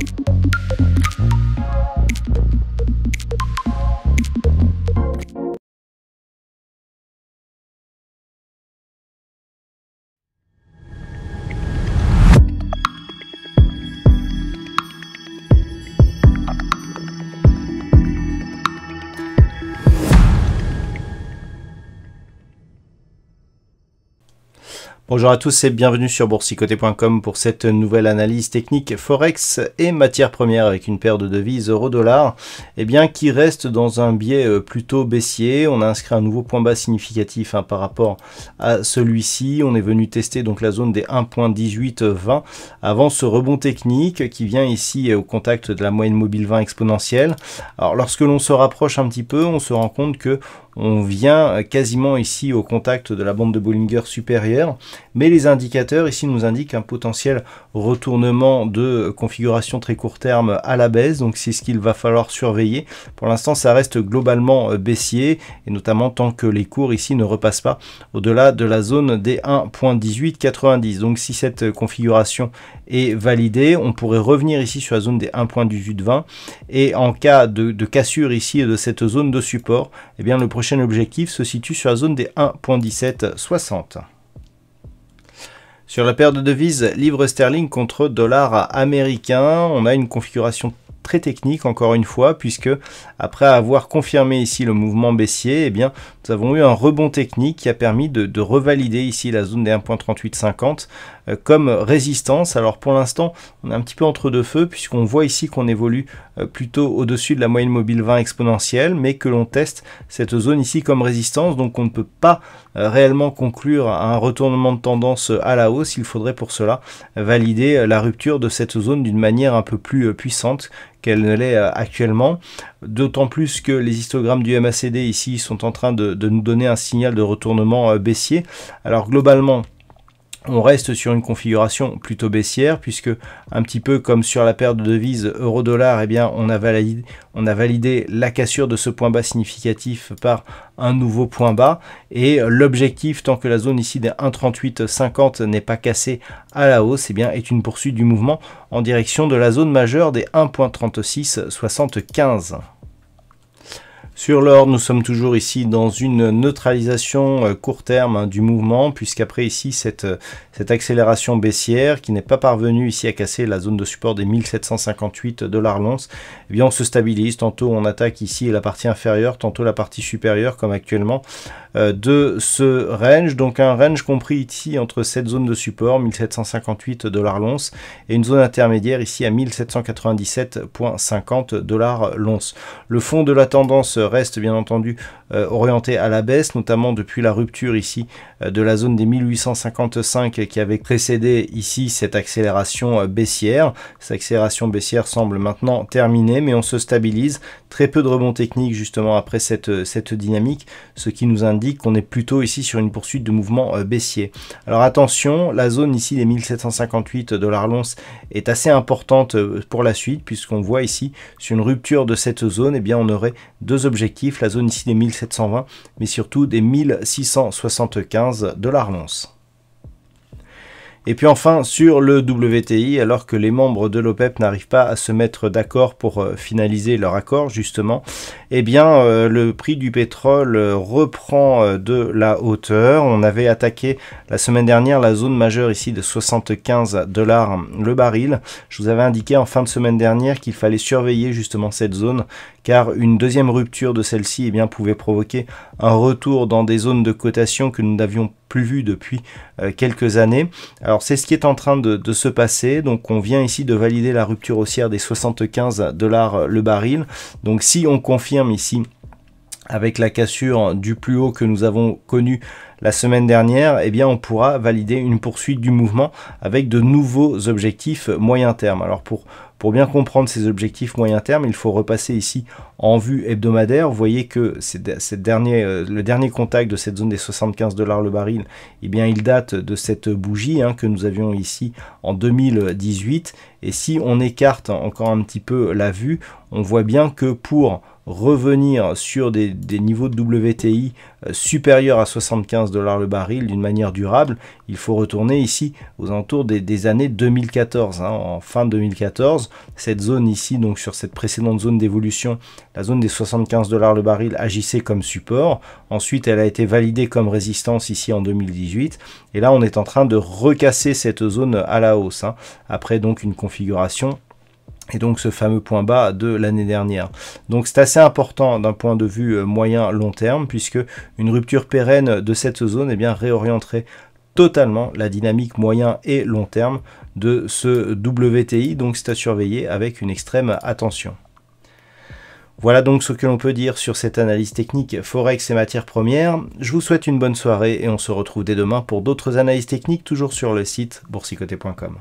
Thank you. Bonjour à tous et bienvenue sur boursicoté.com pour cette nouvelle analyse technique forex et matières premières avec une paire de devises euro-dollar eh bien qui reste dans un biais euh, plutôt baissier. On a inscrit un nouveau point bas significatif hein, par rapport à celui-ci. On est venu tester donc la zone des 1.1820 avant ce rebond technique qui vient ici euh, au contact de la moyenne mobile 20 exponentielle. Alors lorsque l'on se rapproche un petit peu, on se rend compte que on vient euh, quasiment ici au contact de la bande de Bollinger supérieure, mais les indicateurs ici nous indiquent un potentiel retournement de configuration très court terme à la baisse, donc c'est ce qu'il va falloir surveiller. Pour l'instant, ça reste globalement euh, baissier, et notamment tant que les cours ici ne repassent pas au-delà de la zone des 1.1890. Donc si cette configuration est validée, on pourrait revenir ici sur la zone des 1.1820, et en cas de, cassure ici de cette zone de support, et eh bien le prochain objectif se situe sur la zone des 1.1760. Sur la paire de devises livre sterling contre dollar américain, on a une configuration très technique encore une fois, puisque après avoir confirmé ici le mouvement baissier, et eh bien, nous avons eu un rebond technique qui a permis de, revalider ici la zone des 1.3850 euh, comme résistance. Alors pour l'instant, on est un petit peu entre deux feux, puisqu'on voit ici qu'on évolue euh, plutôt au-dessus de la moyenne mobile 20 exponentielle, mais que l'on teste cette zone ici comme résistance, donc on ne peut pas euh, réellement conclure à un retournement de tendance à la hausse. Il faudrait pour cela valider la rupture de cette zone d'une manière un peu plus puissante qu'elle ne l'est euh, actuellement. D'autant plus que les histogrammes du MACD ici sont en train de, de nous donner un signal de retournement euh, baissier. Alors globalement, on reste sur une configuration plutôt baissière puisque un petit peu comme sur la paire de devises euro-dollar, eh bien on a, validé, la cassure de ce point bas significatif par un nouveau point bas et l'objectif tant que la zone ici des 1,3850 n'est pas cassée à la hausse, et eh bien est une poursuite du mouvement en direction de la zone majeure des 1,3675. Sur l'or, nous sommes toujours ici dans une neutralisation euh, court terme hein, du mouvement, puisqu'après ici, cette, euh, cette accélération baissière qui n'est pas parvenue ici à casser la zone de support des 1758 dollars l'once, eh bien on se stabilise. Tantôt on attaque ici la partie inférieure, tantôt la partie supérieure, comme actuellement, euh, de ce range. Donc un range compris ici entre cette zone de support, 1758 dollars l'once, et une zone intermédiaire ici à 1797,50 dollars l'once. Le fond de la tendance reste bien entendu euh, orienté à la baisse, notamment depuis la rupture ici euh, de la zone des 1855 qui avait précédé ici cette accélération euh, baissière. Cette accélération baissière semble maintenant terminée, mais on se stabilise. Très peu de rebond technique justement après cette, cette dynamique, ce qui nous indique qu'on est plutôt ici sur une poursuite de mouvement baissier. Alors attention, la zone ici des 1758 dollars l'once est assez importante pour la suite, puisqu'on voit ici sur une rupture de cette zone, et eh bien on aurait deux objectifs la zone ici des 1720, mais surtout des 1675 la l'once. Et puis enfin, sur le WTI, alors que les membres de l'OPEP e n'arrivent pas à se mettre d'accord pour euh, finaliser leur accord, justement, eh bien, euh, le prix du pétrole euh, reprend de la hauteur. On avait attaqué la semaine dernière la zone majeure ici de 75 dollars le baril. Je vous avais indiqué en fin de semaine dernière qu'il fallait surveiller justement cette zone car une deuxième rupture de celle-ci eh bien, pouvait provoquer un retour dans des zones de cotation que nous n'avions plus vu depuis euh, quelques années. Alors c'est ce qui est en train de, se passer. Donc on vient ici de valider la rupture haussière des 75 dollars euh, le baril. Donc si on confirme ici avec la cassure du plus haut que nous avons connu la semaine dernière, eh bien on pourra valider une poursuite du mouvement avec de nouveaux objectifs moyen terme. Alors pour pour bien comprendre ces objectifs moyen terme, il faut repasser ici en vue hebdomadaire. Vous voyez que cette euh, le dernier contact de cette zone des 75 dollars le baril, eh bien, il date de cette bougie hein, que nous avions ici en 2018. Et si on écarte encore un petit peu la vue, on voit bien que pour revenir sur des, niveaux de WTI euh, supérieurs à 75 dollars le baril d'une manière durable, il faut retourner ici aux alentours des, années 2014. Hein, en fin 2014, cette zone ici, donc sur cette précédente zone d'évolution, la zone des 75 dollars le baril agissait comme support. Ensuite, elle a été validée comme résistance ici en 2018. Et là, on est en train de recasser cette zone à la hausse, hein, après donc une configuration et donc ce fameux point bas de l'année dernière. Donc c'est assez important d'un point de vue euh, moyen long terme puisque une rupture pérenne de cette zone est eh bien réorienterait totalement la dynamique moyen et long terme de ce WTI donc c'est à surveiller avec une extrême attention. Voilà donc ce que l'on peut dire sur cette analyse technique Forex et matières premières. Je vous souhaite une bonne soirée et on se retrouve dès demain pour d'autres analyses techniques toujours sur le site boursicoté.com.